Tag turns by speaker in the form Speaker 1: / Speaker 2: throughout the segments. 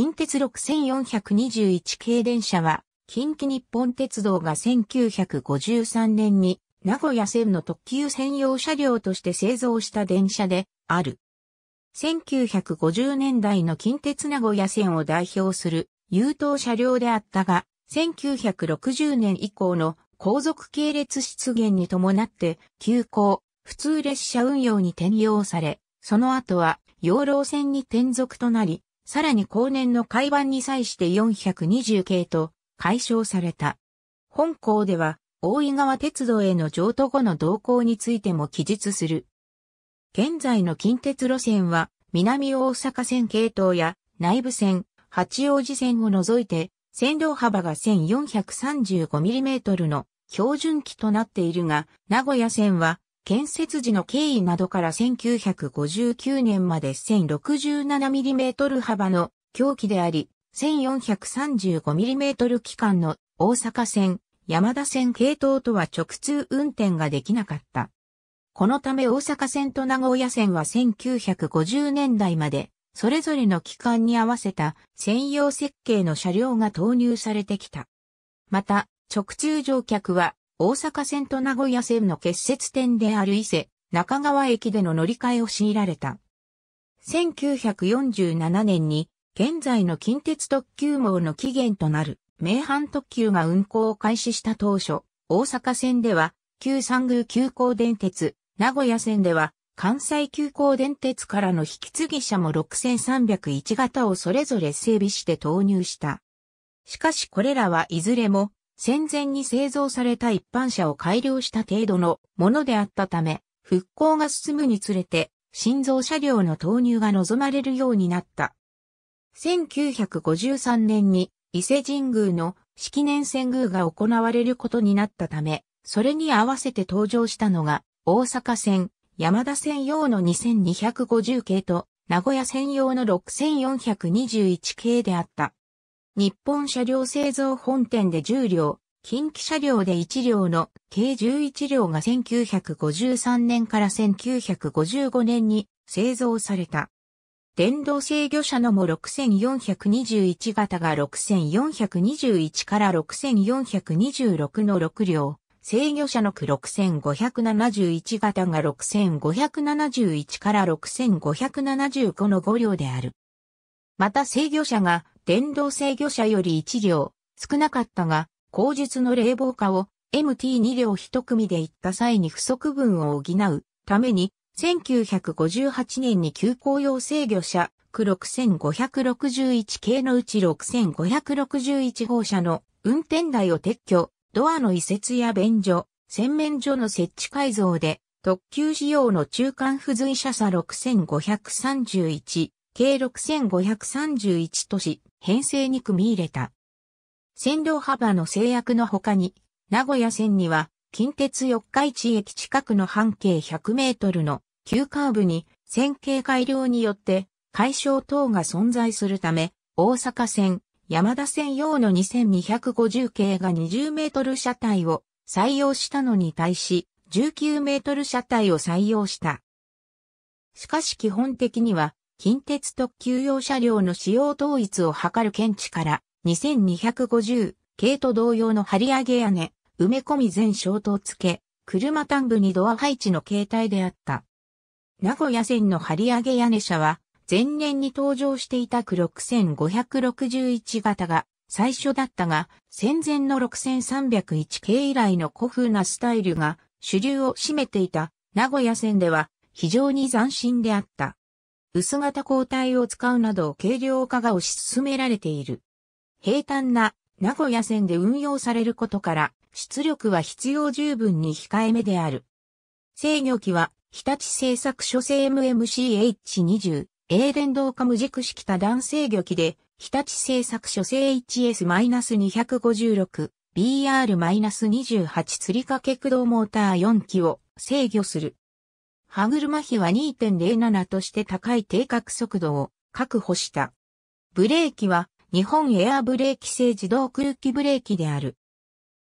Speaker 1: 近鉄6421系電車は、近畿日本鉄道が1953年に名古屋線の特急専用車両として製造した電車である。1950年代の近鉄名古屋線を代表する優等車両であったが、1960年以降の後続系列出現に伴って急行、普通列車運用に転用され、その後は養老線に転属となり、さらに後年の改版に際して420系と解消された。本校では、大井川鉄道への譲渡後の動向についても記述する。現在の近鉄路線は、南大阪線系統や内部線、八王子線を除いて、線量幅が 1435mm の標準機となっているが、名古屋線は建設時の経緯などから1959年まで 1067mm 幅の狂気であり、1435mm 機関の大阪線、山田線系統とは直通運転ができなかった。このため大阪線と名古屋線は1950年代まで、それぞれの機関に合わせた専用設計の車両が投入されてきた。また、直通乗客は大阪線と名古屋線の結節点である伊勢、中川駅での乗り換えを強いられた。1947年に、現在の近鉄特急網の起源となる、名阪特急が運行を開始した当初、大阪線では、旧三宮急行電鉄、名古屋線では、関西急行電鉄からの引き継ぎ車も6301型をそれぞれ整備して投入した。しかしこれらはいずれも戦前に製造された一般車を改良した程度のものであったため、復興が進むにつれて、新造車両の投入が望まれるようになった。1953年に伊勢神宮の式年遷宮が行われることになったため、それに合わせて登場したのが、大阪線、山田線用の2250系と、名古屋線用の6421系であった。日本車両製造本店で10両、近畿車両で1両の計11両が1953年から1955年に製造された。電動制御車のも6421型が6421から6426の6両、制御車の区6571型が6571から6575の5両である。また制御車が電動制御車より1両、少なかったが、後述の冷房化を MT2 両1組で行った際に不足分を補うために、1958年に急行用制御車、区6561系のうち6561号車の運転台を撤去、ドアの移設や便所、洗面所の設置改造で、特急仕様の中間付随車差6531、計6531都市、編成に組み入れた。線路幅の制約の他に、名古屋線には、近鉄四日市駅近くの半径100メートルの急カーブに線形改良によって解消等が存在するため、大阪線、山田線用の2250系が20メートル車体を採用したのに対し、19メートル車体を採用した。しかし基本的には近鉄特急用車両の使用統一を図る検知から2250系と同様の張り上げ屋根、埋め込み全消灯付け、車端部にドア配置の形態であった。名古屋線の張り上げ屋根車は、前年に登場していた区6561型が最初だったが、戦前の6301系以来の古風なスタイルが主流を占めていた名古屋線では非常に斬新であった。薄型抗体を使うなど軽量化が推し進められている。平坦な名古屋線で運用されることから、出力は必要十分に控えめである。制御機は、日立製作所製 m m c h 2 0 A 電動化無軸式多段制御機で、日立製作所製 h s 2 5 6 BR-28 釣り掛け駆動モーター4機を制御する。歯車比は2.07として高い定格速度を確保した。ブレーキは日本エアブレーキ製自動空気ブレーキである。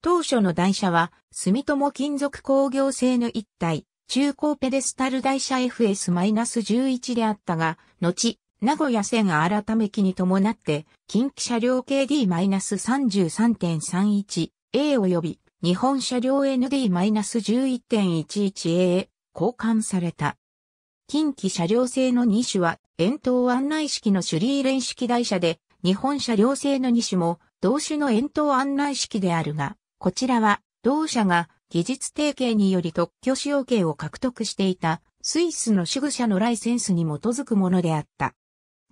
Speaker 1: 当初の台車は住友金属工業製の一体、中高ペデスタル台車 FS-11 であったが、後、名古屋線改め機に伴って、近畿車両 KD-33.31A 及び日本車両 ND-11.11A 交換された。近畿車両製の2種は、円筒案内式のーレ連式台車で、日本車両製の2種も、同種の円筒案内式であるが、こちらは、同社が技術提携により特許使用権を獲得していた、スイスの主具車のライセンスに基づくものであった。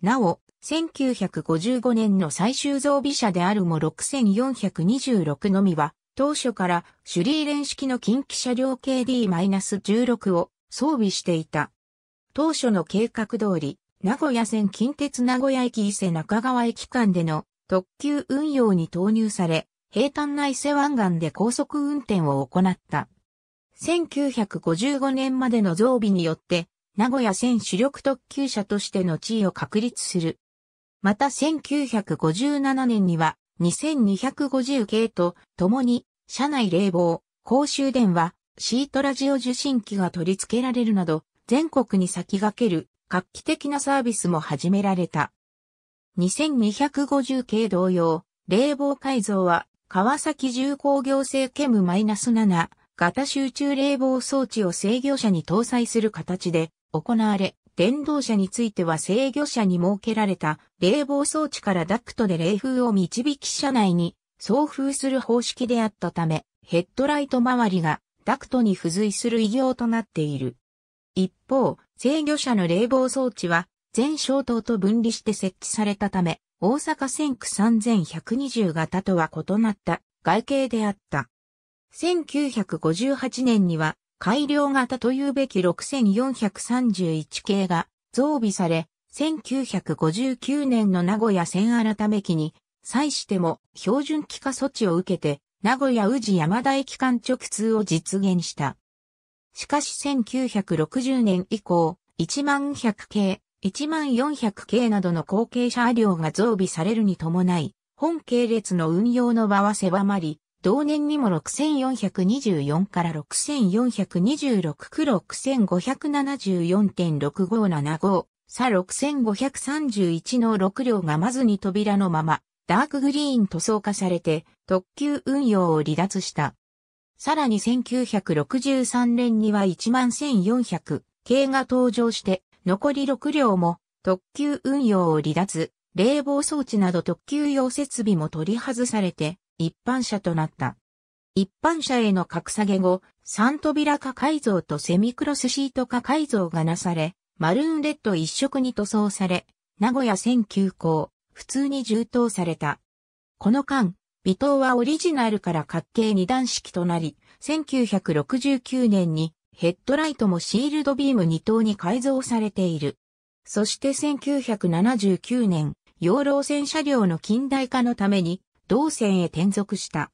Speaker 1: なお、1955年の最終増備車であるも6426のみは、当初からシュリーレン式の近畿車両 KD-16 を装備していた。当初の計画通り、名古屋線近鉄名古屋駅伊勢中川駅間での特急運用に投入され、平坦な伊勢湾岸で高速運転を行った。1955年までの増備によって、名古屋線主力特急車としての地位を確立する。また1957年には、2250系と共に車内冷房、公衆電話、シートラジオ受信機が取り付けられるなど、全国に先駆ける画期的なサービスも始められた。2250系同様、冷房改造は川崎重工業製ケム -7 型集中冷房装置を制御車に搭載する形で行われ、電動車については制御車に設けられた冷房装置からダクトで冷風を導き車内に送風する方式であったため、ヘッドライト周りがダクトに付随する異形となっている。一方、制御車の冷房装置は全消灯と分離して設置されたため、大阪線区3120型とは異なった外形であった。1958年には改良型というべき6431系が増備され、1959年の名古屋線改め期に、際しても標準気化措置を受けて、名古屋宇治山田駅間直通を実現した。しかし1960年以降、1万100系、1万400系などの後継車両が増備されるに伴い、本系列の運用の場は狭まり、同年にも6424から6426区6574.6575さ6531の6両がまずに扉のまま、ダークグリーン塗装化されて、特急運用を離脱した。さらに1963年には11400系が登場して、残り6両も特急運用を離脱、冷房装置など特急用設備も取り外されて、一般車となった。一般車への格下げ後、三扉化改造とセミクロスシート化改造がなされ、マルーンレッド一色に塗装され、名古屋線急行、普通に充当された。この間、微糖はオリジナルから角形二段式となり、1969年にヘッドライトもシールドビーム二灯に改造されている。そして1979年、養老線車両の近代化のために同線へ転属した。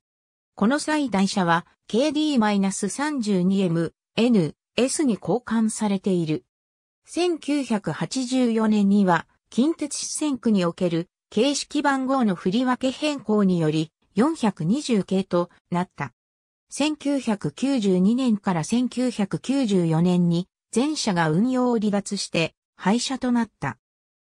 Speaker 1: この際台車は KD-32M、N、S に交換されている。1984年には近鉄支線区における形式番号の振り分け変更により420系となった。1992年から1994年に全車が運用を離脱して廃車となった。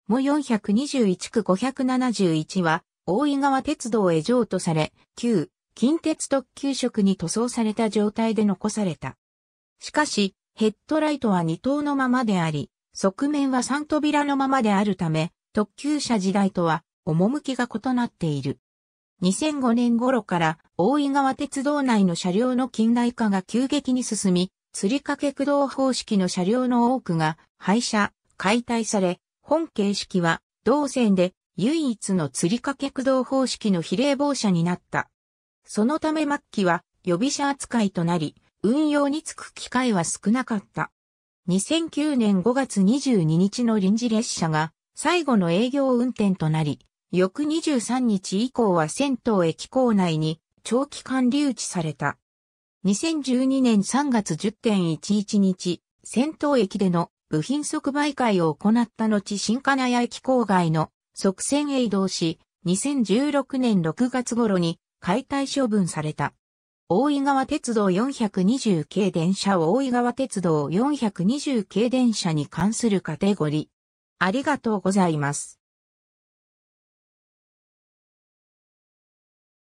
Speaker 1: も421区571は大井川鉄道へ譲渡され、旧近鉄特急色に塗装された状態で残された。しかし、ヘッドライトは二灯のままであり、側面は三扉のままであるため、特急車時代とは、趣が異なっている。2005年頃から大井川鉄道内の車両の近代化が急激に進み、吊り掛け駆動方式の車両の多くが廃車、解体され、本形式は同線で唯一の釣掛駆動方式の比例防車になった。そのため末期は予備車扱いとなり、運用につく機会は少なかった。2009年5月22日の臨時列車が最後の営業運転となり、翌23日以降は銭湯駅構内に長期間留置された。2012年3月10.11日、銭湯駅での部品即売会を行った後新金谷駅郊外の即戦へ移動し、2016年6月頃に解体処分された。大井川鉄道420系電車大井川鉄道420系電車に関するカテゴリー。ありがとうございます。